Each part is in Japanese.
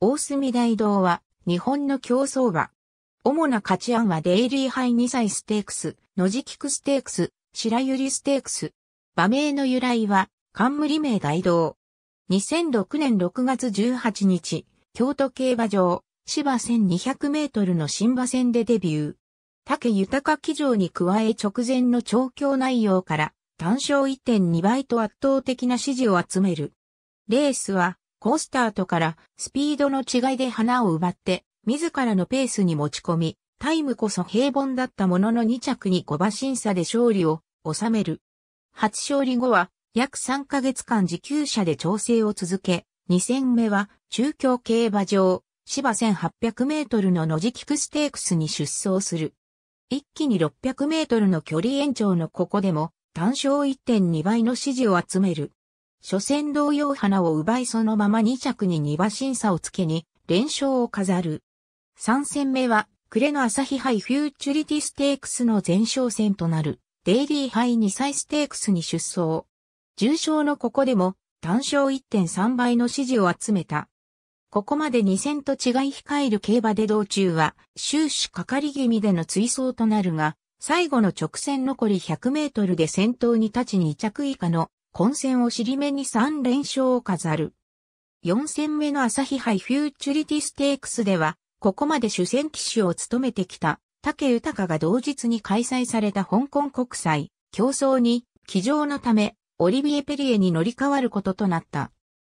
大隅大道は、日本の競走馬。主な価値案はデイリー杯2歳ステークス、ノジキクステークス、白百合ステークス。馬名の由来は、冠名大道。2006年6月18日、京都競馬場、芝1200メートルの新馬戦でデビュー。竹豊騎乗に加え直前の調教内容から、単勝1.2倍と圧倒的な支持を集める。レースは、コースタートからスピードの違いで花を奪って自らのペースに持ち込み、タイムこそ平凡だったものの2着に5馬審査で勝利を収める。初勝利後は約3ヶ月間自給車で調整を続け、2戦目は中京競馬場芝1800メートルの野地キクステークスに出走する。一気に600メートルの距離延長のここでも単勝1.2倍の支持を集める。初戦同様花を奪いそのまま2着に2馬審査をつけに、連勝を飾る。3戦目は、暮れの朝日杯フューチュリティステークスの前哨戦となる、デイリー杯2歳ステークスに出走。重賞のここでも、単勝1.3倍の支持を集めた。ここまで2戦と違い控える競馬で道中は、終始かかり気味での追走となるが、最後の直線残り100メートルで先頭に立ち2着以下の混戦を尻目に3連勝を飾る。4戦目の朝日杯フューチュリティステークスでは、ここまで主戦騎手を務めてきた、竹豊が同日に開催された香港国際、競争に、騎乗のため、オリビエ・ペリエに乗り換わることとなった。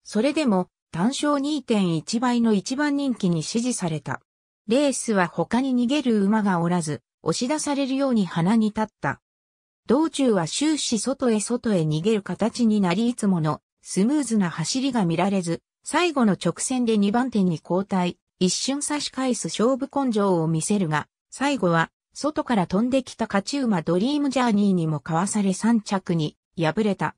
それでも、単勝2.1倍の一番人気に支持された。レースは他に逃げる馬がおらず、押し出されるように鼻に立った。道中は終始外へ外へ逃げる形になりいつものスムーズな走りが見られず、最後の直線で2番手に交代、一瞬差し返す勝負根性を見せるが、最後は外から飛んできた勝ち馬ドリームジャーニーにもかわされ3着に敗れた。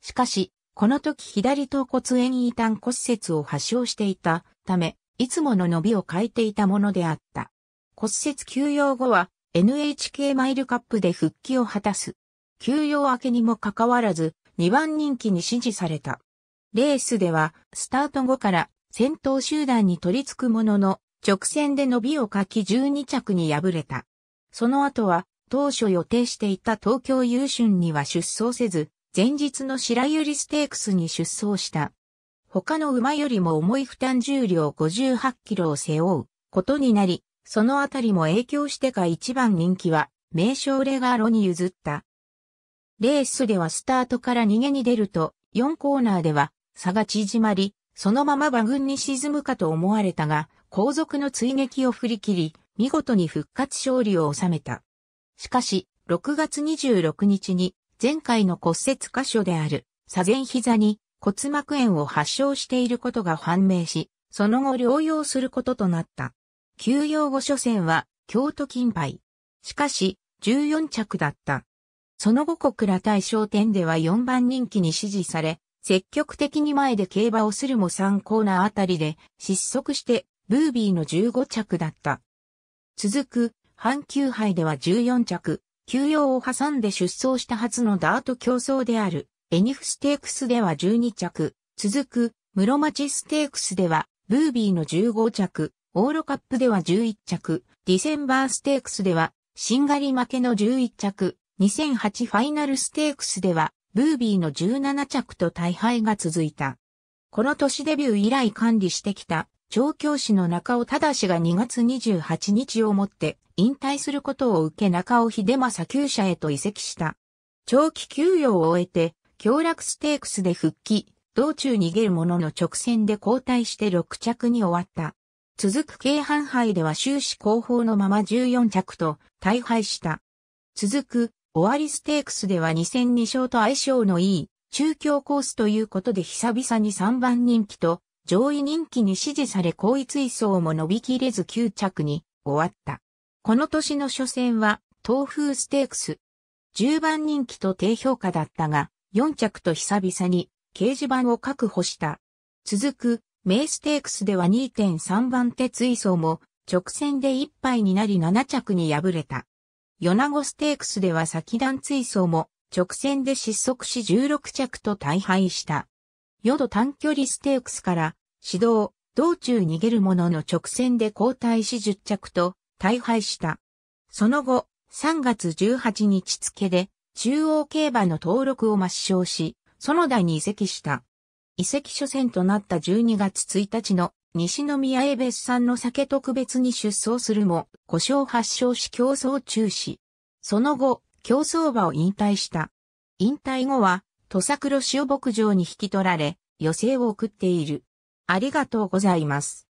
しかし、この時左頭骨炎異端骨折を発症していたため、いつもの伸びを欠いていたものであった。骨折休養後は NHK マイルカップで復帰を果たす。休養明けにもかかわらず、2番人気に支持された。レースでは、スタート後から先頭集団に取り付くものの、直線で伸びをかき12着に敗れた。その後は、当初予定していた東京優春には出走せず、前日の白百合ステークスに出走した。他の馬よりも重い負担重量58キロを背負うことになり、そのあたりも影響してか一番人気は、名称レガーロに譲った。レースではスタートから逃げに出ると、4コーナーでは差が縮まり、そのまま馬群に沈むかと思われたが、後続の追撃を振り切り、見事に復活勝利を収めた。しかし、6月26日に前回の骨折箇所である左前膝に骨膜炎を発症していることが判明し、その後療養することとなった。休養後初戦は京都金杯。しかし、14着だった。その後小倉大象店では4番人気に支持され、積極的に前で競馬をするも参考なあたりで失速してブービーの15着だった。続く阪急杯では14着、休養を挟んで出走した初のダート競争であるエニフステークスでは12着、続く室町ステークスではブービーの15着、オーロカップでは11着、ディセンバーステークスでは、しんがり負けの11着、2008ファイナルステークスでは、ブービーの17着と大敗が続いた。この年デビュー以来管理してきた、調教師の中尾忠が2月28日をもって引退することを受け中尾秀正厩舎へと移籍した。長期休養を終えて、強楽ステークスで復帰、道中逃げるものの直線で交代して6着に終わった。続く京阪杯では終始後方のまま14着と大敗した。続く終わりステークスでは2戦2勝と相性のいい中京コースということで久々に3番人気と上位人気に支持され後位追走も伸びきれず9着に終わった。この年の初戦は東風ステークス。10番人気と低評価だったが4着と久々に掲示板を確保した。続く名ステークスでは2.3番手追走も直線で1杯になり7着に敗れた。米子ステークスでは先段追走も直線で失速し16着と大敗した。淀短距離ステークスから指導、道中逃げるものの直線で交代し10着と大敗した。その後、3月18日付で中央競馬の登録を抹消し、園田に移籍した。遺跡初戦となった12月1日の西宮英別産の酒特別に出走するも、故障発症し競争中止。その後、競争馬を引退した。引退後は、土佐黒塩牧場に引き取られ、余生を送っている。ありがとうございます。